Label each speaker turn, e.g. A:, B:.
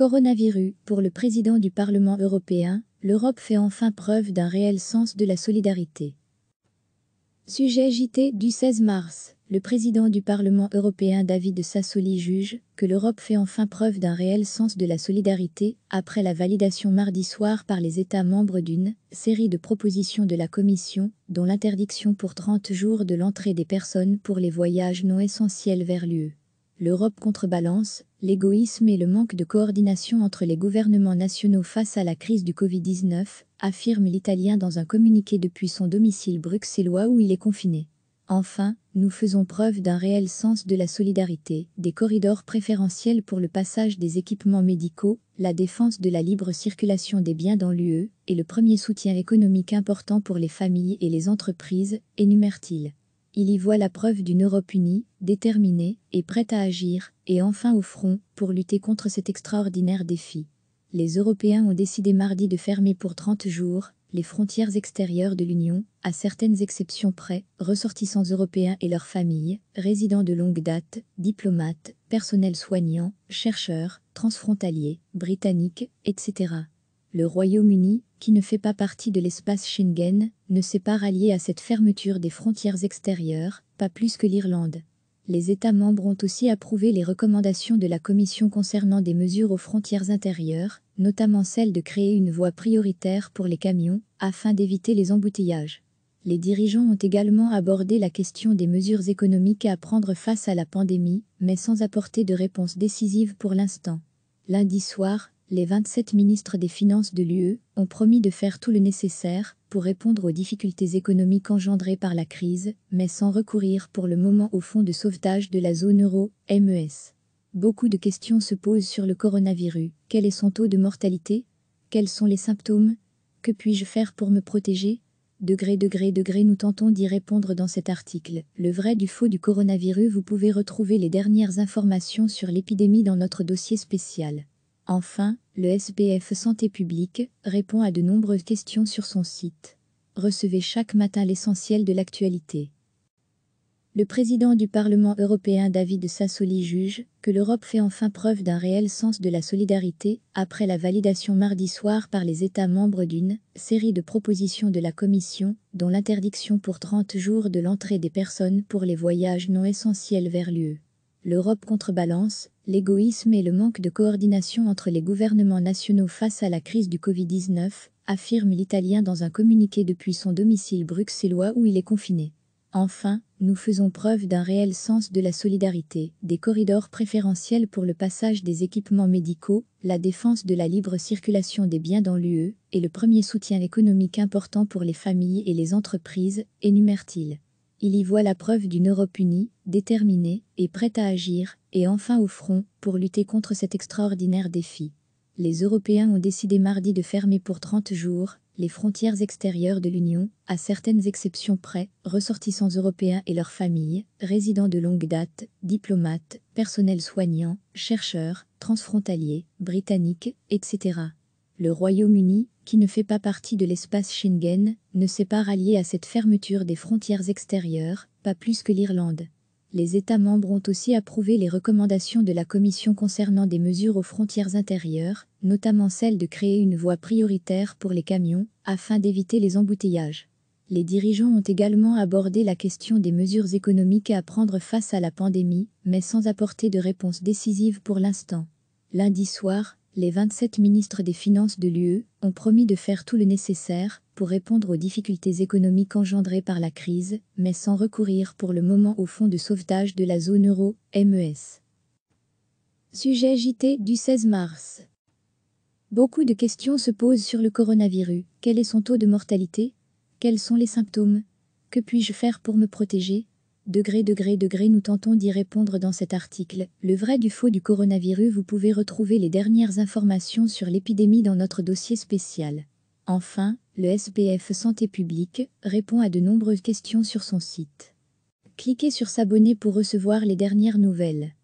A: Coronavirus, pour le président du Parlement européen, l'Europe fait enfin preuve d'un réel sens de la solidarité. Sujet JT du 16 mars, le président du Parlement européen David Sassoli juge que l'Europe fait enfin preuve d'un réel sens de la solidarité après la validation mardi soir par les États membres d'une série de propositions de la Commission, dont l'interdiction pour 30 jours de l'entrée des personnes pour les voyages non essentiels vers l'UE l'Europe contrebalance l'égoïsme et le manque de coordination entre les gouvernements nationaux face à la crise du Covid-19, affirme l'Italien dans un communiqué depuis son domicile bruxellois où il est confiné. Enfin, nous faisons preuve d'un réel sens de la solidarité, des corridors préférentiels pour le passage des équipements médicaux, la défense de la libre circulation des biens dans l'UE et le premier soutien économique important pour les familles et les entreprises, énumère-t-il. Il y voit la preuve d'une Europe unie, déterminée et prête à agir, et enfin au front, pour lutter contre cet extraordinaire défi. Les Européens ont décidé mardi de fermer pour 30 jours les frontières extérieures de l'Union, à certaines exceptions près, ressortissants européens et leurs familles, résidents de longue date, diplomates, personnels soignants, chercheurs, transfrontaliers, britanniques, etc. Le Royaume-Uni qui ne fait pas partie de l'espace Schengen, ne s'est pas rallié à cette fermeture des frontières extérieures, pas plus que l'Irlande. Les États membres ont aussi approuvé les recommandations de la Commission concernant des mesures aux frontières intérieures, notamment celle de créer une voie prioritaire pour les camions, afin d'éviter les embouteillages. Les dirigeants ont également abordé la question des mesures économiques à prendre face à la pandémie, mais sans apporter de réponse décisive pour l'instant. Lundi soir, les 27 ministres des Finances de l'UE ont promis de faire tout le nécessaire pour répondre aux difficultés économiques engendrées par la crise, mais sans recourir pour le moment au fonds de sauvetage de la zone euro, MES. Beaucoup de questions se posent sur le coronavirus. Quel est son taux de mortalité Quels sont les symptômes Que puis-je faire pour me protéger Degré, degré, degré, nous tentons d'y répondre dans cet article. Le vrai du faux du coronavirus, vous pouvez retrouver les dernières informations sur l'épidémie dans notre dossier spécial. Enfin, le SBF Santé publique répond à de nombreuses questions sur son site. Recevez chaque matin l'essentiel de l'actualité. Le président du Parlement européen David Sassoli juge que l'Europe fait enfin preuve d'un réel sens de la solidarité après la validation mardi soir par les États membres d'une série de propositions de la Commission, dont l'interdiction pour 30 jours de l'entrée des personnes pour les voyages non essentiels vers l'UE l'Europe contrebalance l'égoïsme et le manque de coordination entre les gouvernements nationaux face à la crise du Covid-19, affirme l'Italien dans un communiqué depuis son domicile bruxellois où il est confiné. Enfin, nous faisons preuve d'un réel sens de la solidarité, des corridors préférentiels pour le passage des équipements médicaux, la défense de la libre circulation des biens dans l'UE et le premier soutien économique important pour les familles et les entreprises, énumère-t-il. Il y voit la preuve d'une Europe unie, déterminée et prête à agir, et enfin au front, pour lutter contre cet extraordinaire défi. Les Européens ont décidé mardi de fermer pour 30 jours les frontières extérieures de l'Union, à certaines exceptions près, ressortissants européens et leurs familles, résidents de longue date, diplomates, personnels soignants, chercheurs, transfrontaliers, britanniques, etc le Royaume-Uni, qui ne fait pas partie de l'espace Schengen, ne s'est pas rallié à cette fermeture des frontières extérieures, pas plus que l'Irlande. Les États membres ont aussi approuvé les recommandations de la Commission concernant des mesures aux frontières intérieures, notamment celle de créer une voie prioritaire pour les camions, afin d'éviter les embouteillages. Les dirigeants ont également abordé la question des mesures économiques à prendre face à la pandémie, mais sans apporter de réponse décisive pour l'instant. Lundi soir, les 27 ministres des Finances de l'UE ont promis de faire tout le nécessaire pour répondre aux difficultés économiques engendrées par la crise, mais sans recourir pour le moment au fonds de sauvetage de la zone euro, MES. Sujet JT du 16 mars. Beaucoup de questions se posent sur le coronavirus. Quel est son taux de mortalité Quels sont les symptômes Que puis-je faire pour me protéger Degré, degré, degré, nous tentons d'y répondre dans cet article. Le vrai du faux du coronavirus, vous pouvez retrouver les dernières informations sur l'épidémie dans notre dossier spécial. Enfin, le SPF Santé publique répond à de nombreuses questions sur son site. Cliquez sur S'abonner pour recevoir les dernières nouvelles.